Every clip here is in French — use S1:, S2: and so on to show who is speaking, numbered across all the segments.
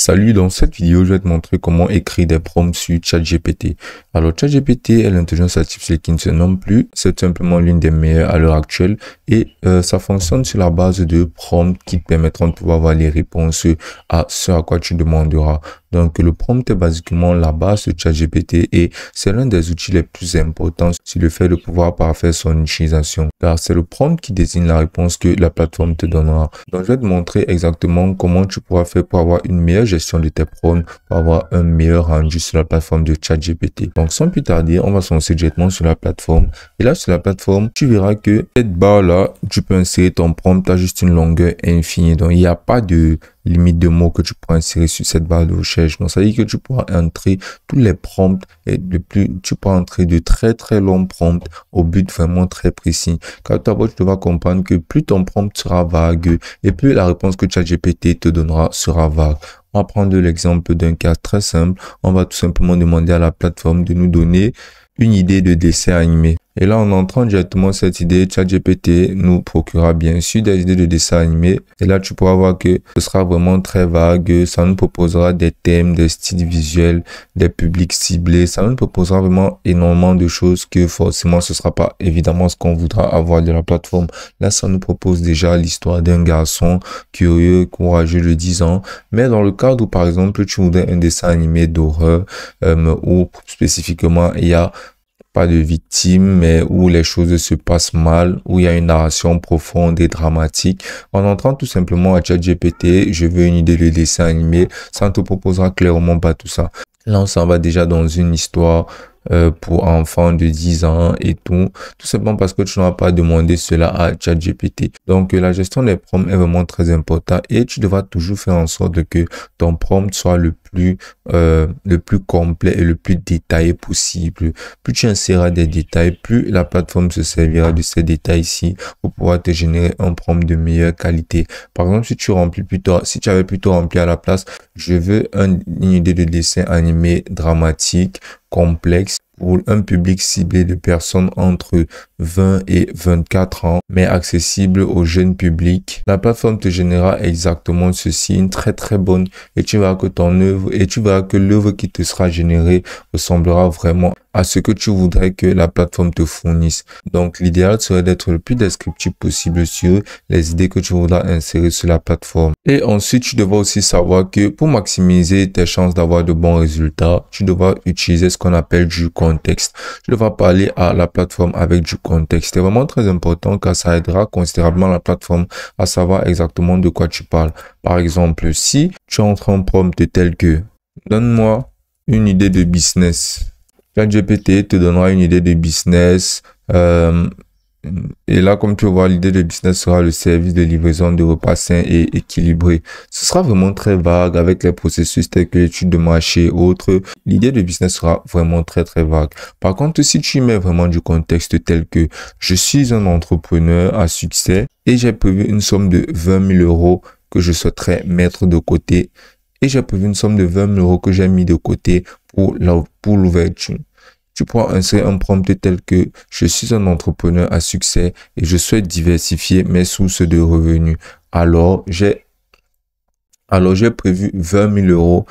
S1: Salut, dans cette vidéo, je vais te montrer comment écrire des prompts sur ChatGPT. Alors, ChatGPT est l'intelligence artificielle qui ne se nomme plus. C'est simplement l'une des meilleures à l'heure actuelle et euh, ça fonctionne sur la base de prompts qui te permettront de pouvoir avoir les réponses à ce à quoi tu demanderas. Donc, le prompt est basiquement la base de ChatGPT et c'est l'un des outils les plus importants sur le fait de pouvoir parfaire son utilisation, car c'est le prompt qui désigne la réponse que la plateforme te donnera. Donc, je vais te montrer exactement comment tu pourras faire pour avoir une meilleure gestion de tes prompts, pour avoir un meilleur rendu sur la plateforme de ChatGPT. Donc, sans plus tarder, on va se lancer directement sur la plateforme. Et là, sur la plateforme, tu verras que cette barre-là, tu peux insérer ton prompt à juste une longueur infinie. Donc, il n'y a pas de limite de mots que tu pourras insérer sur cette barre de recherche. Donc, ça veut dire que tu pourras entrer tous les prompts et de plus, tu pourras entrer de très, très longs prompts au but vraiment très précis. Car d'abord, tu dois comprendre que plus ton prompt sera vague et plus la réponse que GPT te donnera sera vague. On va prendre l'exemple d'un cas très simple. On va tout simplement demander à la plateforme de nous donner une idée de dessin animé. Et là, en entrant directement cette idée, GPT nous procurera bien sûr des idées de dessins animés. Et là, tu pourras voir que ce sera vraiment très vague. Ça nous proposera des thèmes, des styles visuels, des publics ciblés. Ça nous proposera vraiment énormément de choses que forcément, ce sera pas évidemment ce qu'on voudra avoir de la plateforme. Là, ça nous propose déjà l'histoire d'un garçon curieux, courageux de 10 ans. Mais dans le cadre où, par exemple, tu voudrais un dessin animé d'horreur, euh, où spécifiquement, il y a de victimes mais où les choses se passent mal, où il y a une narration profonde et dramatique. En entrant tout simplement à ChatGPT, je veux une idée de dessin animé, ça ne te proposera clairement pas tout ça. Là, on s'en va déjà dans une histoire euh, pour enfants de 10 ans et tout, tout simplement parce que tu n'auras pas demandé cela à ChatGPT. Donc euh, la gestion des prompts est vraiment très importante et tu devras toujours faire en sorte que ton prompt soit le plus plus, euh, le plus complet et le plus détaillé possible. Plus tu inséreras des détails, plus la plateforme se servira de ces détails-ci pour pouvoir te générer un prompt de meilleure qualité. Par exemple, si tu remplis plutôt, si tu avais plutôt rempli à la place, je veux une idée de dessin animé dramatique, complexe pour un public ciblé de personnes entre 20 et 24 ans, mais accessible au jeune public. La plateforme te générera exactement ceci, une très très bonne, et tu verras que ton œuvre, et tu verras que l'œuvre qui te sera générée ressemblera vraiment à ce que tu voudrais que la plateforme te fournisse. Donc l'idéal serait d'être le plus descriptif possible sur les idées que tu voudras insérer sur la plateforme. Et ensuite, tu devras aussi savoir que pour maximiser tes chances d'avoir de bons résultats, tu devras utiliser ce qu'on appelle du contexte. Tu devras parler à la plateforme avec du contexte contexte. C'est vraiment très important car ça aidera considérablement la plateforme à savoir exactement de quoi tu parles. Par exemple, si tu entres en prompt tel que « Donne-moi une idée de business ». GPT te donnera une idée de business, euh, et là, comme tu vois, l'idée de business sera le service de livraison de repas sains et équilibrés. Ce sera vraiment très vague avec les processus tels que l'étude de marché et autres. L'idée de business sera vraiment très très vague. Par contre, si tu mets vraiment du contexte tel que je suis un entrepreneur à succès et j'ai prévu une somme de 20 000 euros que je souhaiterais mettre de côté et j'ai prévu une somme de 20 000 euros que j'ai mis de côté pour l'ouverture. Tu pourras insérer un prompt tel que je suis un entrepreneur à succès et je souhaite diversifier mes sources de revenus. Alors, j'ai alors j'ai prévu 20 000 euros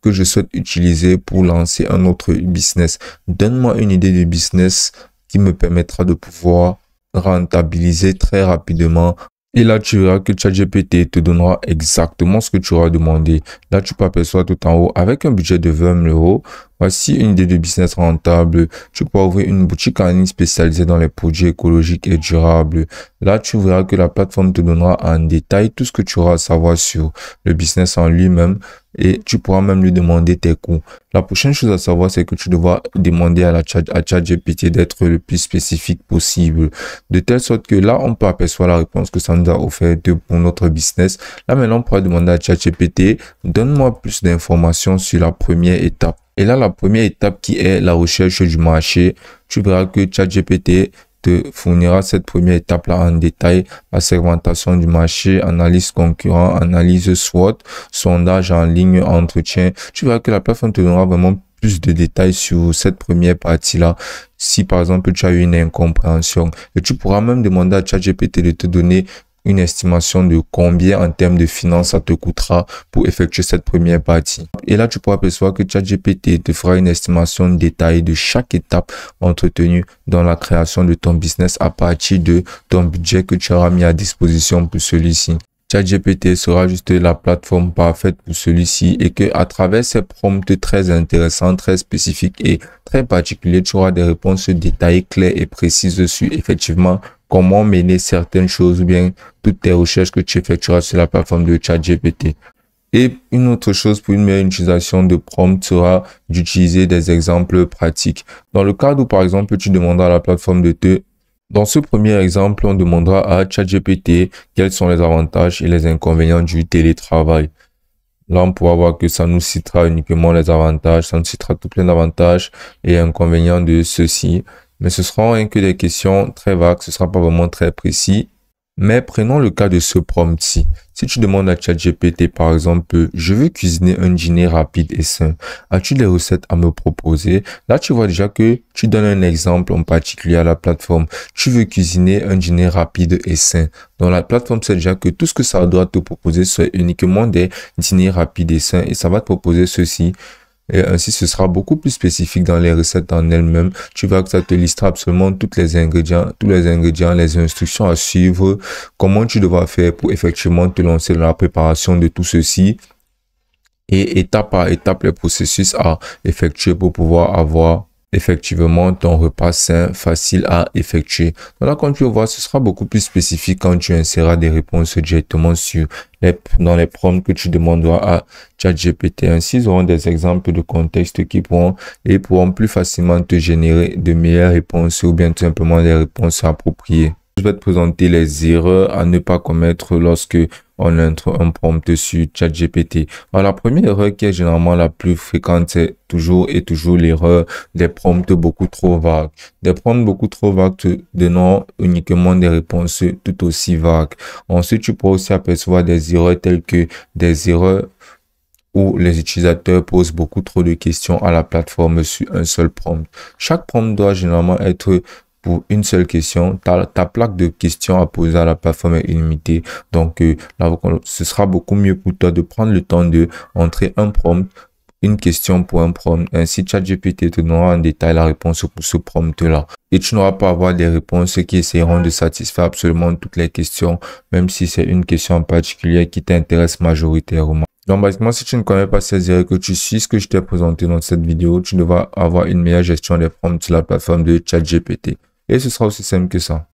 S1: que je souhaite utiliser pour lancer un autre business. Donne-moi une idée de business qui me permettra de pouvoir rentabiliser très rapidement et là, tu verras que ChatGPT te donnera exactement ce que tu auras demandé. Là, tu peux apercevoir tout en haut avec un budget de 20 000 euros. Voici une idée de business rentable. Tu peux ouvrir une boutique en ligne spécialisée dans les produits écologiques et durables. Là, tu verras que la plateforme te donnera en détail tout ce que tu auras à savoir sur le business en lui-même, et tu pourras même lui demander tes coûts. La prochaine chose à savoir, c'est que tu devras demander à la chat, à GPT d'être le plus spécifique possible. De telle sorte que là, on peut apercevoir la réponse que ça nous a offerte pour notre business. Là, maintenant, on pourra demander à GPT donne-moi plus d'informations sur la première étape. Et là, la première étape qui est la recherche du marché, tu verras que ChatGPT fournira cette première étape-là en détail, la segmentation du marché, analyse concurrent, analyse SWOT, sondage en ligne, entretien. Tu verras que la plateforme te donnera vraiment plus de détails sur cette première partie-là. Si par exemple tu as eu une incompréhension, et tu pourras même demander à ChatGPT de te donner une estimation de combien en termes de finances ça te coûtera pour effectuer cette première partie. Et là, tu pourras percevoir que ChatGPT te fera une estimation détaillée de chaque étape entretenue dans la création de ton business à partir de ton budget que tu auras mis à disposition pour celui-ci. ChatGPT sera juste la plateforme parfaite pour celui-ci et que à travers ses prompts très intéressants, très spécifiques et très particuliers, tu auras des réponses détaillées, claires et précises sur effectivement comment mener certaines choses ou bien toutes tes recherches que tu effectueras sur la plateforme de ChatGPT. Et une autre chose pour une meilleure utilisation de prompt sera d'utiliser des exemples pratiques. Dans le cas où par exemple tu demanderas à la plateforme de te dans ce premier exemple, on demandera à ChatGPT quels sont les avantages et les inconvénients du télétravail. Là, on pourra voir que ça nous citera uniquement les avantages, ça nous citera tout plein d'avantages et inconvénients de ceci mais ce seront que des questions très vagues, ce ne sera pas vraiment très précis. Mais prenons le cas de ce prompt-ci. Si tu demandes à ChatGPT, par exemple, je veux cuisiner un dîner rapide et sain, as-tu des recettes à me proposer Là, tu vois déjà que tu donnes un exemple en particulier à la plateforme. Tu veux cuisiner un dîner rapide et sain. Dans la plateforme, c'est déjà que tout ce que ça doit te proposer, soit uniquement des dîners rapides et sains et ça va te proposer ceci. Et ainsi, ce sera beaucoup plus spécifique dans les recettes en elles-mêmes. Tu vas que ça te listera absolument tous les ingrédients, tous les ingrédients, les instructions à suivre, comment tu devras faire pour effectivement te lancer dans la préparation de tout ceci et étape par étape les processus à effectuer pour pouvoir avoir effectivement ton repas sain facile à effectuer. Donc là, comme tu vois, ce sera beaucoup plus spécifique quand tu inséreras des réponses directement sur les, dans les prompts que tu demanderas à ChatGPT. Ainsi, ils auront des exemples de contexte qui pourront et pourront plus facilement te générer de meilleures réponses ou bien tout simplement des réponses appropriées. Je vais te présenter les erreurs à ne pas commettre lorsque on entre un prompt sur ChatGPT. Alors, bah, la première erreur qui est généralement la plus fréquente, c'est toujours et toujours l'erreur des prompts beaucoup trop vagues. Des prompts beaucoup trop vagues donnant uniquement des réponses tout aussi vagues. Ensuite, tu peux aussi apercevoir des erreurs telles que des erreurs où les utilisateurs posent beaucoup trop de questions à la plateforme sur un seul prompt. Chaque prompt doit généralement être pour une seule question. Ta, plaque de questions à poser à la plateforme est illimitée. Donc euh, là, ce sera beaucoup mieux pour toi de prendre le temps de entrer un prompt une question pour un prompt. Ainsi, ChatGPT te donnera en détail la réponse pour ce prompt-là. Et tu n'auras pas à avoir des réponses qui essaieront de satisfaire absolument toutes les questions, même si c'est une question en particulier qui t'intéresse majoritairement. Donc, basiquement, si tu ne connais pas ces erreurs que tu suis ce que je t'ai présenté dans cette vidéo, tu devras avoir une meilleure gestion des prompts sur la plateforme de ChatGPT. 예수 서울시쌤께서